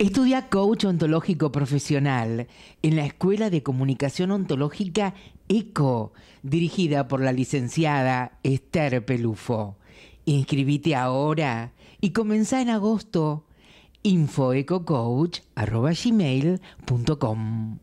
Estudia coach ontológico profesional en la Escuela de Comunicación Ontológica ECO, dirigida por la licenciada Esther Pelufo. Inscribite ahora y comenzá en agosto. infoecocoach.gmail.com